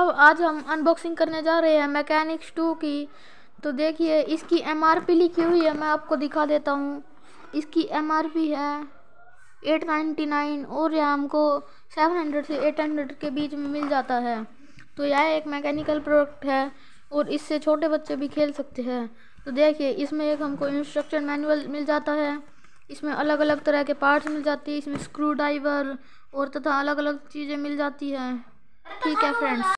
अब आज हम अनबॉक्सिंग करने जा रहे हैं मैकेनिक्स टू की तो देखिए इसकी एमआरपी लिखी हुई है मैं आपको दिखा देता हूँ इसकी एमआरपी है एट नाइन्टी नाइन और यह हमको सेवन हंड्रेड से एट हंड्रेड के बीच में मिल जाता है तो यह एक मैकेनिकल प्रोडक्ट है और इससे छोटे बच्चे भी खेल सकते हैं तो देखिए इसमें एक हमको इंस्ट्रक्शन मैनुअल मिल जाता है इसमें अलग अलग तरह के पार्ट्स मिल जाती है इसमें स्क्रू ड्राइवर और तथा अलग अलग चीज़ें मिल जाती हैं ठीक है फ्रेंड्स